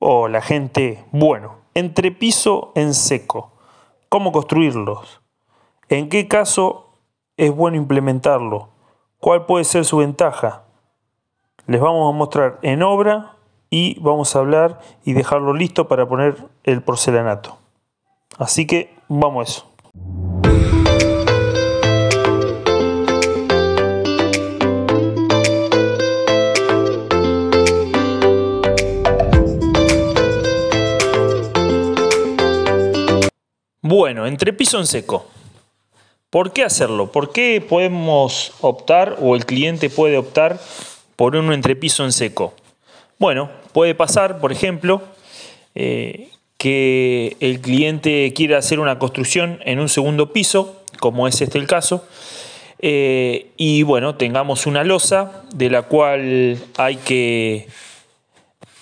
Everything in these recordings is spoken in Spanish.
Hola gente, bueno, entrepiso en seco, ¿cómo construirlos? ¿En qué caso es bueno implementarlo? ¿Cuál puede ser su ventaja? Les vamos a mostrar en obra y vamos a hablar y dejarlo listo para poner el porcelanato. Así que vamos a eso. Bueno, entrepiso en seco. ¿Por qué hacerlo? ¿Por qué podemos optar o el cliente puede optar por un entrepiso en seco? Bueno, puede pasar, por ejemplo, eh, que el cliente quiera hacer una construcción en un segundo piso, como es este el caso, eh, y bueno, tengamos una losa de la cual hay que,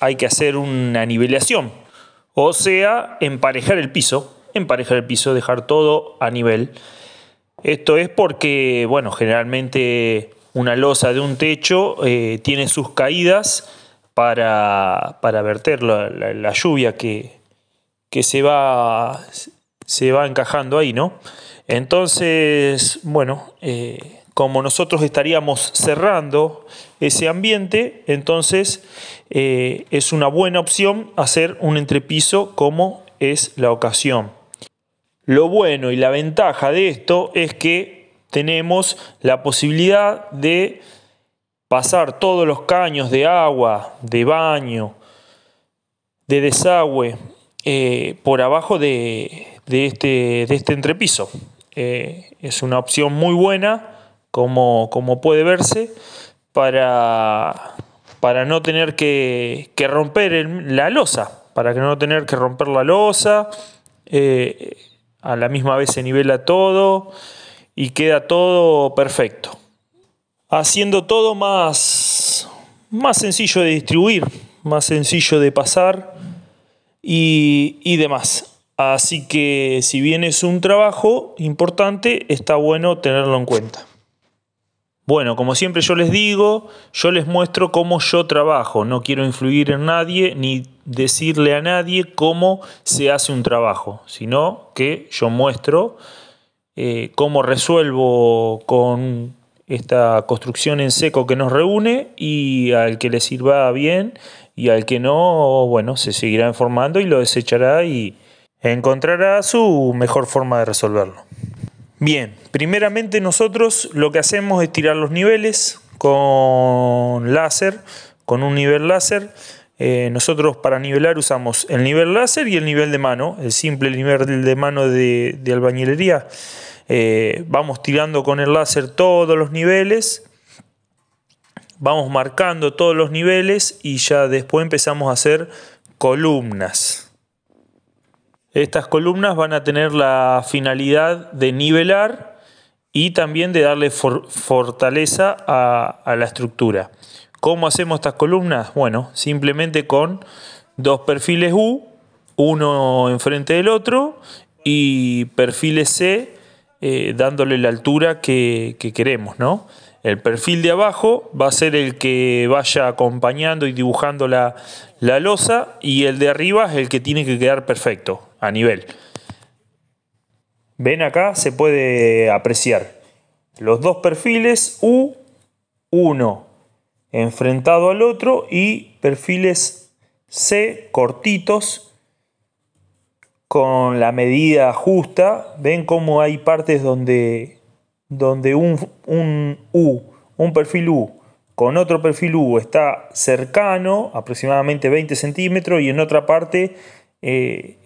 hay que hacer una nivelación, o sea, emparejar el piso emparejar el piso, dejar todo a nivel. Esto es porque, bueno, generalmente una losa de un techo eh, tiene sus caídas para, para verter la, lluvia que, se, va, se va encajando ahí, ¿no? Entonces, bueno, eh, como nosotros estaríamos cerrando ese ambiente, entonces eh, es una buena opción hacer un entrepiso como es la ocasión. Lo bueno y la ventaja de esto es que tenemos la posibilidad de pasar todos los caños de agua, de baño, de desagüe eh, por abajo de, este, este, entrepiso. Eh, es una opción muy buena, como, como puede verse, para, para no tener que, romper la losa, para no tener que romper la losa. Eh, a la misma vez se nivela todo y queda todo perfecto. Haciendo todo más, sencillo de distribuir, más sencillo de pasar y demás. Así que si bien es un trabajo importante, está bueno tenerlo en cuenta. Bueno, como siempre yo les digo, yo les muestro cómo yo trabajo, no quiero influir en nadie ni decirle a nadie cómo se hace un trabajo, sino que yo muestro eh, cómo resuelvo con esta construcción en seco que nos reúne y al que le sirva bien y al que no, bueno, se seguirá informando y lo desechará y encontrará su mejor forma de resolverlo. Bien, primeramente nosotros lo que hacemos es tirar los niveles con láser, con un nivel láser. Eh, nosotros para nivelar usamos el nivel láser y el nivel de mano, el simple nivel de mano de, albañilería. Eh, vamos tirando con el láser todos los niveles, vamos marcando todos los niveles y ya después empezamos a hacer columnas. Estas columnas van a tener la finalidad de nivelar y también de darle fortaleza a, la estructura. ¿Cómo hacemos estas columnas? Bueno, simplemente con dos perfiles U, uno enfrente del otro, y perfiles C eh, dándole la altura que, queremos, ¿no? El perfil de abajo va a ser el que vaya acompañando y dibujando la, la losa y el de arriba es el que tiene que quedar perfecto a nivel. Ven acá, se puede apreciar los dos perfiles U, uno enfrentado al otro y perfiles C cortitos con la medida justa. Ven cómo hay partes donde, donde un, un U, un perfil U, con otro perfil U está cercano, aproximadamente 20 centímetros, y en otra parte eh,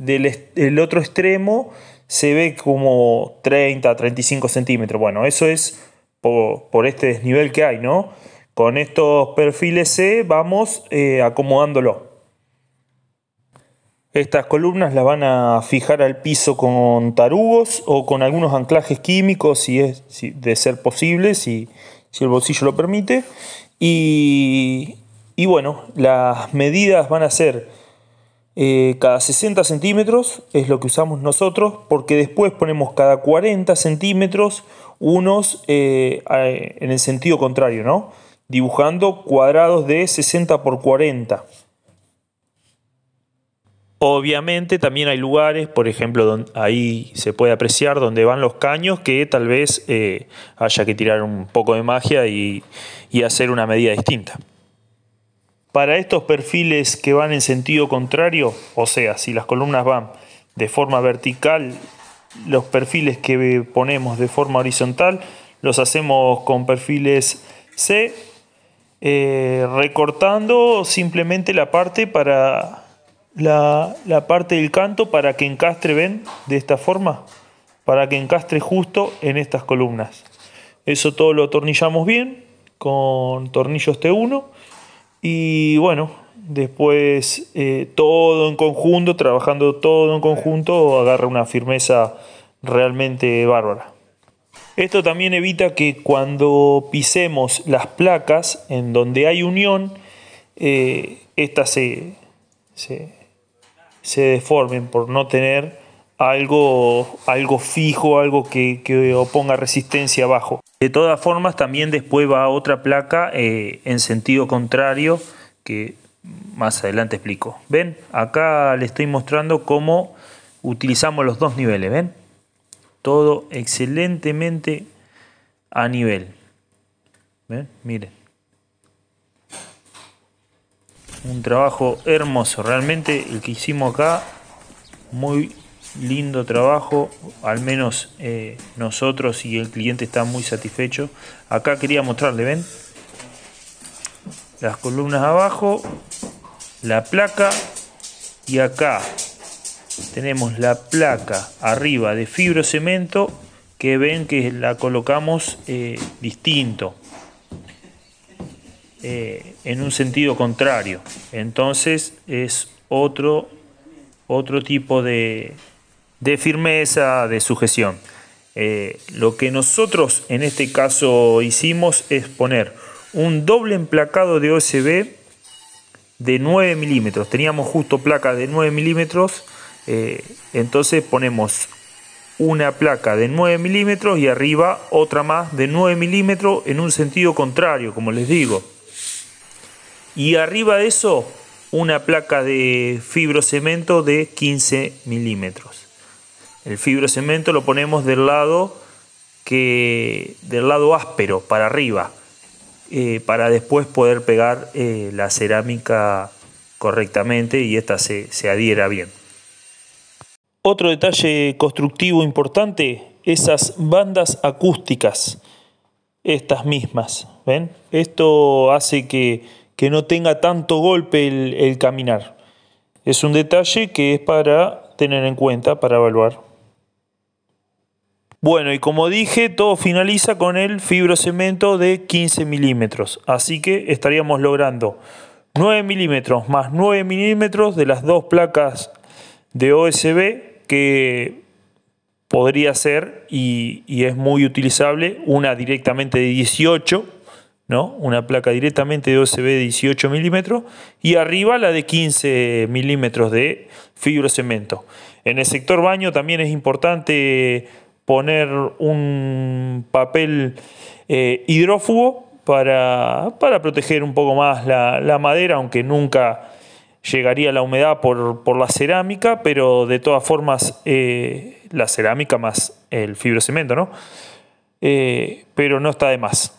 del el otro extremo se ve como 30, 35 centímetros. Bueno, eso es por, este desnivel que hay, ¿no? Con estos perfiles C vamos eh, acomodándolo. Estas columnas las van a fijar al piso con tarugos o con algunos anclajes químicos, si es de ser posible, si, el bolsillo lo permite. Y, y bueno, las medidas van a ser eh, cada 60 centímetros es lo que usamos nosotros porque después ponemos cada 40 centímetros unos eh, en el sentido contrario, ¿no? Dibujando cuadrados de 60 por 40. Obviamente también hay lugares, por ejemplo, donde ahí se puede apreciar donde van los caños, que tal vez eh, haya que tirar un poco de magia y hacer una medida distinta. Para estos perfiles que van en sentido contrario, o sea, si las columnas van de forma vertical, los perfiles que ponemos de forma horizontal los hacemos con perfiles C, eh, recortando simplemente la parte para la, la, parte del canto para que encastre, ven, de esta forma, para que encastre justo en estas columnas. Eso todo lo atornillamos bien con tornillos T1 y bueno, después eh, todo en conjunto, trabajando todo en conjunto, agarra una firmeza realmente bárbara. Esto también evita que cuando pisemos las placas en donde hay unión, estas eh, se, se deformen por no tener algo, algo fijo, algo que, que, oponga resistencia abajo. De todas formas, también después va otra placa eh, en sentido contrario, que más adelante explico. ¿Ven? Acá le estoy mostrando cómo utilizamos los dos niveles, ¿ven? Todo excelentemente a nivel. ¿Ven? Miren. Un trabajo hermoso, realmente el que hicimos acá, muy lindo trabajo, al menos eh, nosotros y el cliente está muy satisfecho. Acá quería mostrarle, ven, las columnas abajo, la placa y acá tenemos la placa arriba de fibrocemento que ven que la colocamos eh, distinto. Eh, en un sentido contrario entonces es otro otro tipo de, de firmeza, de sujeción. Eh, lo que nosotros en este caso hicimos es poner un doble emplacado de OSB de 9 milímetros. Teníamos justo placa de 9 milímetros, eh, entonces ponemos una placa de 9 milímetros y arriba otra más de 9 milímetros en un sentido contrario, como les digo. Y arriba de eso, una placa de fibrocemento de 15 milímetros. El fibrocemento lo ponemos del lado que del lado áspero para arriba eh, para después poder pegar eh, la cerámica correctamente y esta se, adhiera bien. Otro detalle constructivo importante, esas bandas acústicas, estas mismas, ¿ven? Esto hace que, no tenga tanto golpe el caminar. Es un detalle que es para tener en cuenta, para evaluar. Bueno, y como dije, todo finaliza con el fibrocemento de 15 milímetros. Así que estaríamos logrando 9 milímetros más 9 milímetros de las dos placas de OSB que podría ser y, y, es muy utilizable una directamente de 18, ¿no? una placa directamente de OSB de 18 milímetros y arriba la de 15 milímetros de fibrocemento. En el sector baño también es importante poner un papel eh, hidrófugo para, proteger un poco más la, madera, aunque nunca llegaría la humedad por, la cerámica, pero de todas formas eh, la cerámica más el fibrocemento, ¿no? Eh, pero no está de más.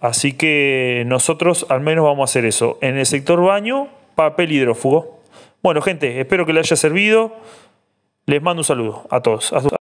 así que nosotros al menos vamos a hacer eso. En el sector baño, papel hidrófugo. Bueno, gente, espero que les haya servido. Les mando un saludo a todos.